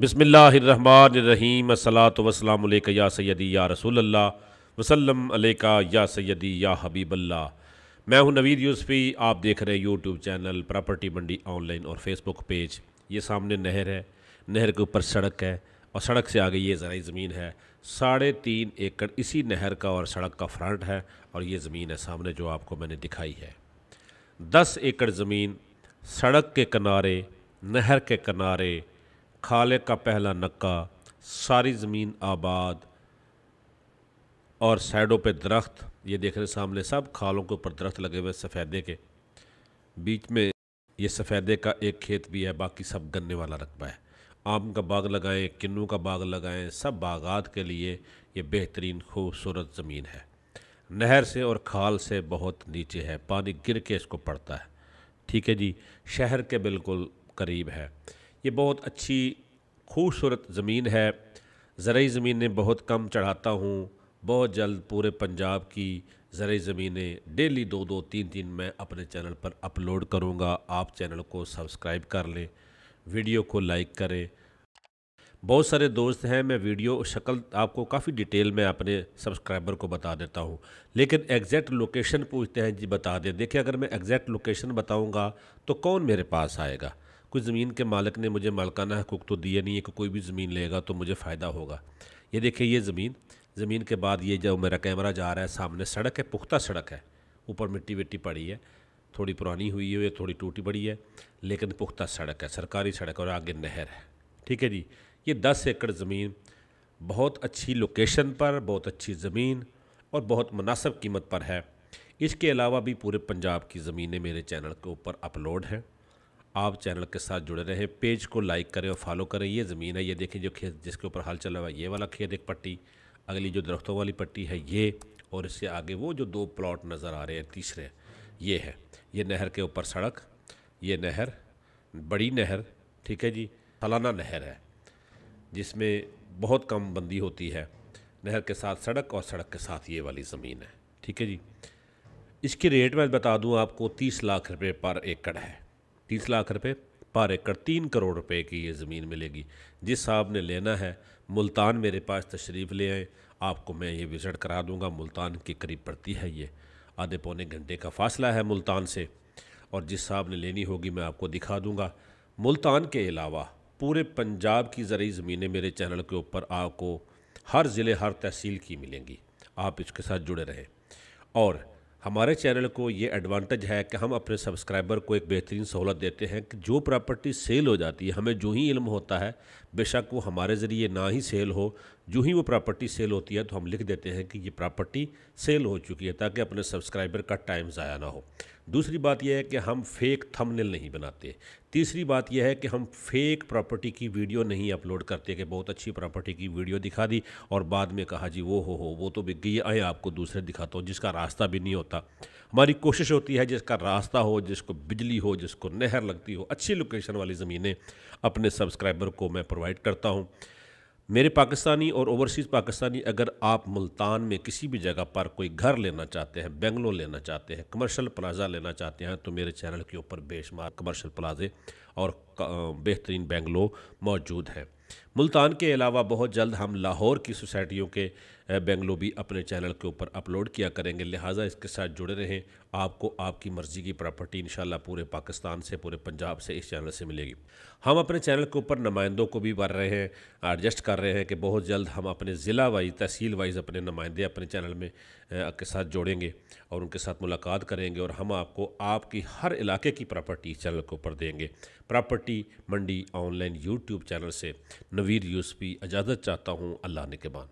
बसमीम सलात वसलाम या सैदी या रसूल वसलम अलैका या सैदी या हबीबल्ला मैं हूं नवीद यूसफ़ी आप देख रहे हैं YouTube channel property Mandi online और फेसबुक पेज ये सामने नहर है नहर के ऊपर सड़क है और सड़क से आगे ये ज़रा ज़मीन है साढ़े तीन एकड़ इसी नहर का और सड़क का फ्रंट है और ये ज़मीन है सामने जो आपको मैंने दिखाई है दस एकड़ ज़मीन सड़क के किनारे नहर के किनारे खाले का पहला नक्का सारी ज़मीन आबाद और साइडों पे दरख्त ये देख रहे सामने सब खालों के ऊपर दरख्त लगे हुए सफ़ेदे के बीच में ये सफ़ेदे का एक खेत भी है बाकी सब गन्ने वाला रकबा है आम का बाग लगाएं किन्नू का बाग लगाएं सब बागात के लिए ये बेहतरीन खूबसूरत ज़मीन है नहर से और खाल से बहुत नीचे है पानी गिर के इसको पड़ता है ठीक है जी शहर के बिल्कुल करीब है ये बहुत अच्छी खूबसूरत ज़मीन है ज़रूरी ज़मीनें बहुत कम चढ़ाता हूँ बहुत जल्द पूरे पंजाब की ज़रूरी ज़मीनें डेली दो दो तीन तीन मैं अपने चैनल पर अपलोड करूँगा आप चैनल को सब्सक्राइब कर लें वीडियो को लाइक करें बहुत सारे दोस्त हैं मैं वीडियो शक्ल आपको काफ़ी डिटेल में अपने सब्सक्राइबर को बता देता हूं लेकिन एग्जैक्ट लोकेशन पूछते हैं जी बता दें देखिए अगर मैं एग्जैक्ट लोकेशन बताऊंगा तो कौन मेरे पास आएगा कुछ ज़मीन के मालिक ने मुझे मालकाना हकूक़ तो दिए नहीं है कि कोई भी ज़मीन लेगा तो मुझे फ़ायदा होगा ये देखिए ये ज़मीन ज़मीन के बाद ये जो मेरा कैमरा जा रहा है सामने सड़क है पुख्ता सड़क है ऊपर मिट्टी विट्टी पड़ी है थोड़ी पुरानी हुई है थोड़ी टूटी पड़ी है लेकिन पुख्ता सड़क है सरकारी सड़क और आगे नहर है ठीक है जी ये दस एकड़ ज़मीन बहुत अच्छी लोकेशन पर बहुत अच्छी ज़मीन और बहुत मुनासब कीमत पर है इसके अलावा भी पूरे पंजाब की ज़मीनें मेरे चैनल के ऊपर अपलोड हैं आप चैनल के साथ जुड़े रहें पेज को लाइक करें और फॉलो करें ये ज़मीन है ये देखें जो खेत जिसके ऊपर हाल चल रहा है ये वाला खेत एक पट्टी अगली जो दरख्तों वाली पट्टी है ये और इससे आगे वो जो दो प्लॉट नज़र आ रहे हैं तीसरे ये है ये नहर के ऊपर सड़क ये नहर बड़ी नहर ठीक है जी फलाना नहर है जिसमें बहुत कम बंदी होती है नहर के साथ सड़क और सड़क के साथ ये वाली ज़मीन है ठीक है जी इसकी रेट मैं बता दूं आपको तीस लाख रुपए पर एकड़ है तीस लाख रुपए पर एकड़ तीन करोड़ रुपए की ये ज़मीन मिलेगी जिस साहब ने लेना है मुल्तान मेरे पास तशरीफ़ ले आए आपको मैं ये विज़िट करा दूंगा मुल्तान के करीब पड़ती है ये आधे पौने घंटे का फासला है मुल्तान से और जिस साहब ने लेनी होगी मैं आपको दिखा दूँगा मुल्तान के अलावा पूरे पंजाब की जरिए ज़मीनें मेरे चैनल के ऊपर आपको हर ज़िले हर तहसील की मिलेंगी आप इसके साथ जुड़े रहें और हमारे चैनल को ये एडवांटेज है कि हम अपने सब्सक्राइबर को एक बेहतरीन सहूलत देते हैं कि जो प्रॉपर्टी सेल हो जाती है हमें जो ही इल्म होता है बेशक वो हमारे ज़रिए ना ही सेल हो जो ही वो प्रॉपर्टी सेल होती है तो हम लिख देते हैं कि ये प्रॉपर्टी सेल हो चुकी है ताकि अपने सब्सक्राइबर का टाइम ज़ाया ना हो दूसरी बात यह है कि हम फेक थंबनेल नहीं बनाते तीसरी बात यह है कि हम फेक प्रॉपर्टी की वीडियो नहीं अपलोड करते कि बहुत अच्छी प्रॉपर्टी की वीडियो दिखा दी और बाद में कहा जी वो हो हो वो तो बिक गई आए आपको दूसरे दिखाता हूँ जिसका रास्ता भी नहीं होता हमारी कोशिश होती है जिसका रास्ता हो जिसको बिजली हो जिसको नहर लगती हो अच्छी लोकेशन वाली ज़मीनें अपने सब्सक्राइबर को मैं प्रोवाइड करता हूँ मेरे पाकिस्तानी और ओवरसीज़ पाकिस्तानी अगर आप मुल्तान में किसी भी जगह पर कोई घर लेना चाहते हैं बेंगलो लेना चाहते हैं कमर्शल प्लाजा लेना चाहते हैं तो मेरे चैनल के ऊपर बेशुमार कमर्शल प्लाजे और बेहतरीन बेंगलो मौजूद हैं मुल्तान के अलावा बहुत जल्द हम लाहौर की सोसाइटियों के बेंगलो भी अपने चैनल के ऊपर अपलोड किया करेंगे लिहाजा इसके साथ जुड़े रहें आपको आपकी मर्ज़ी की प्रॉपर्टी इन पूरे पाकिस्तान से पूरे पंजाब से इस चैनल से मिलेगी हम अपने चैनल के ऊपर नुमाइंदों को भी भर रहे हैं एडजस्ट कर रहे हैं कि बहुत जल्द हम अपने ज़िला वाइज तहसील वाइज अपने नुमाइंदे अपने चैनल में के साथ जोड़ेंगे और उनके साथ मुलाकात करेंगे और हम आपको आपकी हर इलाके की प्रॉपर्टी चैनल के ऊपर देंगे property Mandi online YouTube channel से नवीर यूसपी इजाज़त चाहता हूँ अल्लाह ने निगबान